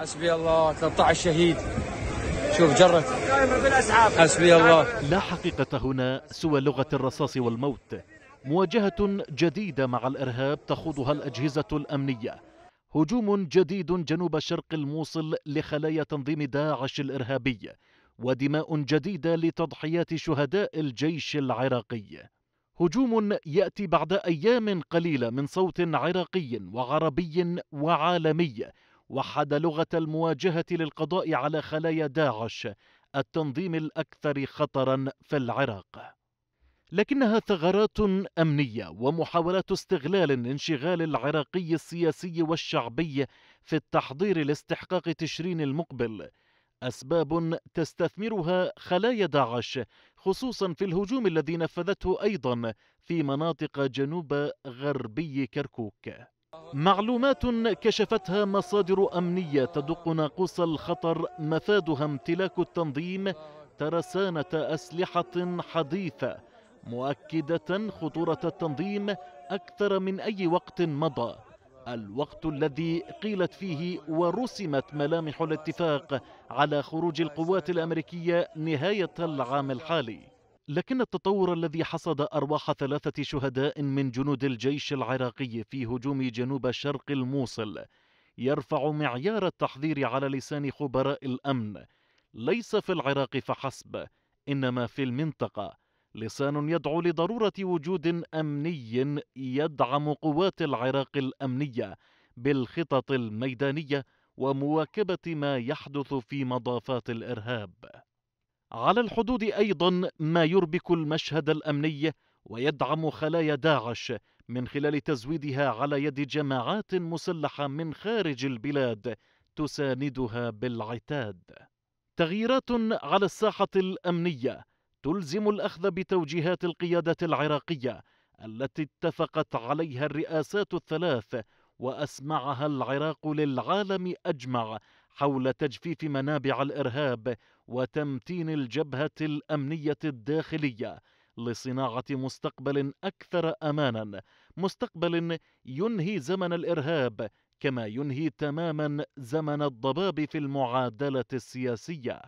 حسبي الله 13 شهيد شوف جرت حسبي الله لا حقيقة هنا سوى لغة الرصاص والموت مواجهة جديدة مع الإرهاب تخوضها الأجهزة الأمنية هجوم جديد جنوب شرق الموصل لخلايا تنظيم داعش الإرهابي ودماء جديدة لتضحيات شهداء الجيش العراقي هجوم يأتي بعد أيام قليلة من صوت عراقي وعربي وعالمي وحد لغه المواجهه للقضاء على خلايا داعش التنظيم الاكثر خطرا في العراق لكنها ثغرات امنيه ومحاولات استغلال انشغال العراقي السياسي والشعبي في التحضير لاستحقاق تشرين المقبل اسباب تستثمرها خلايا داعش خصوصا في الهجوم الذي نفذته ايضا في مناطق جنوب غربي كركوك معلومات كشفتها مصادر أمنية تدق ناقوس الخطر مفادها امتلاك التنظيم ترسانة أسلحة حديثة مؤكدة خطورة التنظيم أكثر من أي وقت مضى الوقت الذي قيلت فيه ورسمت ملامح الاتفاق على خروج القوات الأمريكية نهاية العام الحالي لكن التطور الذي حصد أرواح ثلاثة شهداء من جنود الجيش العراقي في هجوم جنوب شرق الموصل يرفع معيار التحذير على لسان خبراء الأمن ليس في العراق فحسب إنما في المنطقة لسان يدعو لضرورة وجود أمني يدعم قوات العراق الأمنية بالخطط الميدانية ومواكبة ما يحدث في مضافات الإرهاب على الحدود ايضا ما يربك المشهد الامني ويدعم خلايا داعش من خلال تزويدها على يد جماعات مسلحه من خارج البلاد تساندها بالعتاد تغييرات على الساحه الامنيه تلزم الاخذ بتوجيهات القياده العراقيه التي اتفقت عليها الرئاسات الثلاث واسمعها العراق للعالم اجمع حول تجفيف منابع الارهاب وتمتين الجبهه الامنيه الداخليه لصناعه مستقبل اكثر امانا مستقبل ينهي زمن الارهاب كما ينهي تماما زمن الضباب في المعادله السياسيه